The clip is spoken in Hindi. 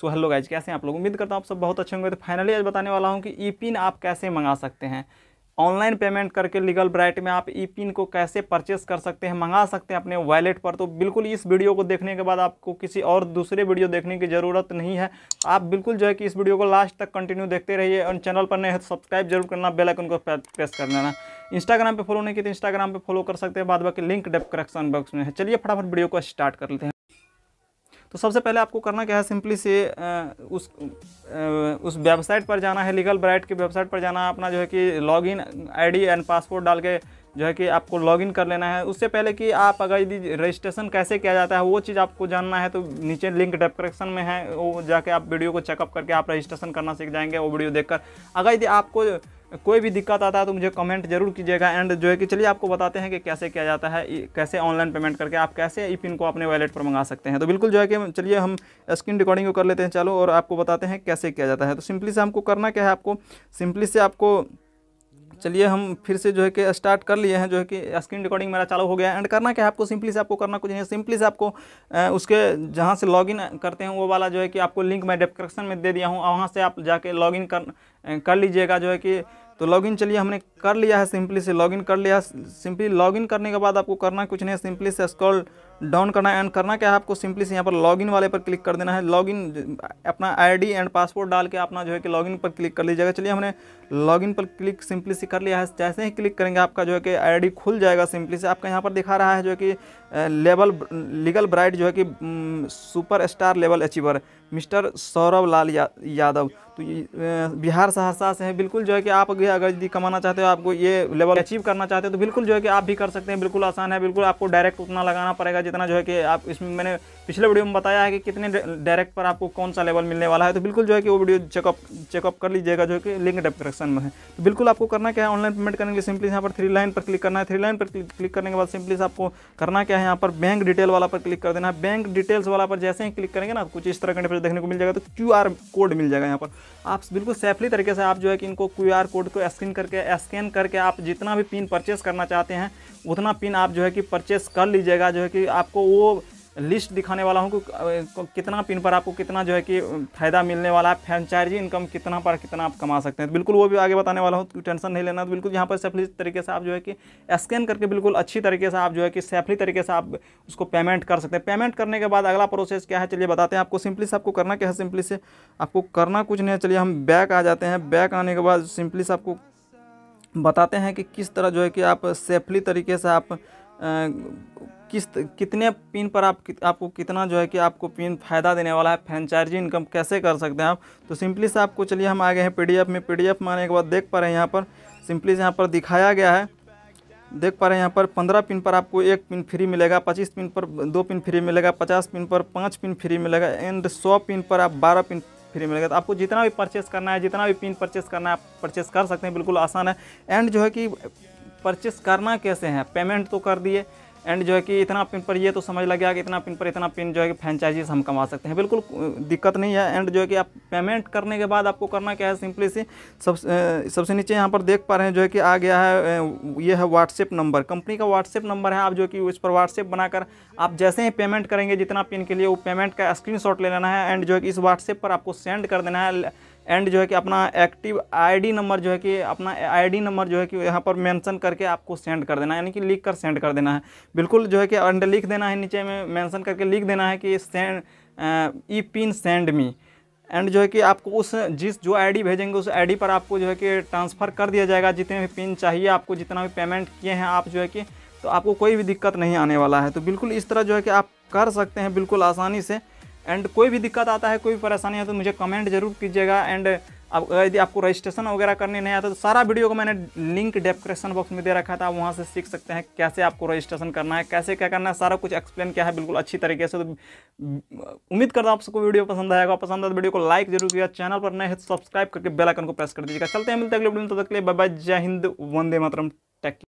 सो हेलो गाइज कैसे हैं आप लोग उम्मीद करता हूँ आप सब बहुत अच्छे होंगे तो फाइनली आज बताने वाला हूँ कि ई पिन आप कैसे मंगा सकते हैं ऑनलाइन पेमेंट करके लीगल ब्राइट में आप ई पिन को कैसे परचेस कर सकते हैं मंगा सकते हैं अपने वॉलेट पर तो बिल्कुल इस वीडियो को देखने के बाद आपको किसी और दूसरे वीडियो देखने की ज़रूरत नहीं है आप बिल्कुल जो है कि इस वीडियो को लास्ट तक कंटिन्यू देखते रहिए और चैनल पर नए हैं तो सब्सक्राइब जरूर करना बेलाइकन को प्रेस कर देना इंस्टाग्राम पर फॉलो नहीं किया तो इंस्टाग्राम पर फॉलो कर सकते हैं बाद बाकी लिंक डेप बॉक्स में है चलिए फटाफट वीडियो को स्टार्ट कर लेते हैं तो सबसे पहले आपको करना क्या है सिंपली से उस उस वेबसाइट पर जाना है लीगल ब्राइट की वेबसाइट पर जाना है अपना जो है कि लॉगिन आईडी एंड पासपोर्ट डाल के जो है कि आपको लॉगिन कर लेना है उससे पहले कि आप अगर यदि रजिस्ट्रेशन कैसे किया जाता है वो चीज़ आपको जानना है तो नीचे लिंक डिस्क्रिप्शन में है वो जाके आप वीडियो को चेकअप करके आप रजिस्ट्रेशन करना सीख जाएंगे वो वीडियो देखकर अगर यदि आपको कोई भी दिक्कत आता है तो मुझे कमेंट जरूर कीजिएगा एंड जो है कि चलिए आपको बताते हैं कि कैसे किया जाता है कैसे ऑनलाइन पेमेंट करके आप कैसे ई पिन को अपने वैलेट पर मंगा सकते हैं तो बिल्कुल जो है कि चलिए हम स्क्रीन रिकॉर्डिंग को कर लेते हैं चलो और आपको बताते हैं कैसे किया जाता है तो सिंपली से हमको करना क्या है आपको सिंपली से आपको चलिए हम फिर से जो है कि स्टार्ट कर लिए हैं जो है कि स्क्रीन रिकॉर्डिंग मेरा चालू हो गया है एंड करना क्या है आपको सिंपली से आपको करना कुछ नहीं है सिंपली से आपको उसके जहाँ से लॉगिन करते हैं वो वाला जो है कि आपको लिंक मैं डिस्क्रिप्शन में दे दिया हूँ वहाँ से आप जाके लॉगिन कर कर लीजिएगा जो है कि तो लॉगिन चलिए हमने कर लिया है सिंपली से लॉगिन कर लिया सिंपली लॉगिन करने के बाद आपको करना कुछ नहीं है सिंपली से स्क्रॉल डाउन करना है एंड करना क्या है आपको सिंपली से यहाँ पर लॉगिन वाले पर क्लिक कर देना है लॉगिन अपना आईडी एंड पासवर्ड डाल के अपना जो है कि लॉगिन पर क्लिक कर लीजिएगा चलिए हमने लॉगिन पर क्लिक सिंपली से कर लिया है जैसे ही क्लिक करेंगे आपका जो है कि आई खुल जाएगा सिंपली से आपका यहाँ पर दिखा रहा है जो कि लेवल लीगल ब्राइट जो है कि super star level achiever mister Saurabh Lal या, यादव तो बिहार सहरसा से हैं बिल्कुल जो है कि आप अगर यदि कमाना चाहते हो आपको ये लेवल अचीव करना चाहते हो तो बिल्कुल जो है कि आप भी कर सकते हैं बिल्कुल आसान है बिल्कुल आपको डायरेक्ट उतना लगाना पड़ेगा जितना जो है कि आप इसमें मैंने पिछले वीडियो में बताया है कि कितने डायरेक्ट पर आपको कौन सा लेवल मिलने वाला है तो बिल्कुल जो है कि वो वीडियो चेकअप चेकअप कर लीजिएगा जो कि लिंक डिस्क्रिप्शन में है तो बिल्कुल आपको करना क्या है ऑनलाइन पेमेंट करने के लिए सिंपली यहाँ पर थ्री लाइन पर क्लिक करना है थ्री लाइन पर क्लिक करने के बाद सिंपली आपको करना क्या है यहाँ पर बैंक डिटेल वाला पर क्लिक कर देना है बैंक डिटेल्स वाला पर जैसे ही क्लिक करेंगे ना कुछ इस तरह का देखने को मिल जाएगा तो क्यू कोड मिल जाएगा यहाँ पर आप बिल्कुल सेफली तरीके से आप जो है कि इनको क्यू कोड को स्कैन करके स्कैन करके आप जितना भी पिन परचेस करना चाहते हैं उतना पिन आप जो है कि परचेस कर लीजिएगा जो है कि आपको वो लिस्ट दिखाने वाला हूँ कि कितना पिन पर आपको कितना जो है कि फ़ायदा मिलने वाला है फ्रेंचाइजी इनकम कितना पर कितना आप कमा सकते हैं तो बिल्कुल वो भी आगे बताने वाला हूँ तो टेंशन नहीं लेना तो बिल्कुल यहाँ पर सेफली तरीके से आप जो है कि स्कैन करके बिल्कुल अच्छी तरीके से आप जो है कि सेफली तरीके से आप उसको पेमेंट कर सकते हैं पेमेंट करने के बाद अगला प्रोसेस क्या है चलिए बताते हैं आपको सिंपली से आपको करना क्या है सिंपली से आपको करना कुछ नहीं है चलिए हम बैक आ जाते हैं बैक आने के बाद सिंपली से आपको बताते हैं कि किस तरह जो है कि आप सेफली तरीके से आप किस कितने पिन पर आप आपको कितना जो है कि आपको पिन फ़ायदा देने वाला है फ्रेंचाइजी इनकम कैसे कर सकते हैं आप तो सिंपली से आपको चलिए हम आ गए हैं पीडीएफ में पीडीएफ डी माने के बाद देख पा रहे हैं यहाँ पर सिंपली से यहाँ पर दिखाया गया है देख पा रहे हैं यहाँ पर पंद्रह पिन पर आपको एक पिन फ्री मिलेगा पच्चीस पिन पर दो पिन फ्री मिलेगा पचास पिन पर पाँच पिन फ्री मिलेगा एंड सौ पिन पर आप बारह पिन फ्री मिलेगा तो आपको जितना भी परचेस करना है जितना भी पिन परचेस करना है आप परचेस कर सकते हैं बिल्कुल आसान है एंड जो है कि परचेस करना कैसे है पेमेंट तो कर दिए एंड जो है कि इतना पिन पर ये तो समझ लग गया कि इतना पिन पर इतना पिन जो है कि फ्रेंचाइजीज हम कमा सकते हैं बिल्कुल दिक्कत नहीं है एंड जो है कि आप पेमेंट करने के बाद आपको करना क्या है सिंपली सी सब सबसे नीचे यहाँ पर देख पा रहे हैं जो है कि आ गया है ये है व्हाट्सएप नंबर कंपनी का व्हाट्सएप नंबर है आप जो कि उस पर व्हाट्सएप बनाकर आप जैसे ही पेमेंट करेंगे जितना पिन के लिए वो पेमेंट का स्क्रीन ले लेना है एंड जो है कि इस व्हाट्सएप पर आपको सेंड कर देना है एंड जो है कि अपना एक्टिव आईडी नंबर जो है कि अपना आईडी नंबर जो है कि यहाँ पर मेंशन करके आपको सेंड कर देना है यानी कि लिख कर सेंड कर देना है बिल्कुल जो है कि अंडर लिख देना है नीचे में मेंशन करके लिख देना है कि send e pin send me and जो है कि आपको उस जिस जो आईडी भेजेंगे उस आईडी पर आपको जो है कि ट्रांसफ़र कर दिया जाएगा जितने भी पिन चाहिए आपको जितना भी पेमेंट किए हैं आप जो है कि तो आपको कोई भी दिक्कत नहीं आने वाला है तो बिल्कुल इस तरह जो है कि आप कर सकते हैं बिल्कुल आसानी से एंड कोई भी दिक्कत आता है कोई परेशानी है तो मुझे कमेंट जरूर कीजिएगा एंड अब यदि आपको रजिस्ट्रेशन वगैरह करने नहीं आता तो सारा वीडियो को मैंने लिंक डिस्क्रिप्शन बॉक्स में दे रखा था आप वहाँ से सीख सकते हैं कैसे आपको रजिस्ट्रेशन करना है कैसे क्या करना है सारा कुछ एक्सप्लेन किया है बिल्कुल अच्छी तरीके से तो उम्मीद करता हूँ आप सबको वीडियो पसंद आएगा पसंद आए तो वीडियो को लाइक जरूर किया चैनल पर नए तो सब्सक्राइब करके बेलाइकन को प्रेस कर दीजिएगा चलते हैं मिलते अगले वीडियो तक के बाय जय हिंद वंदे मातरम टेक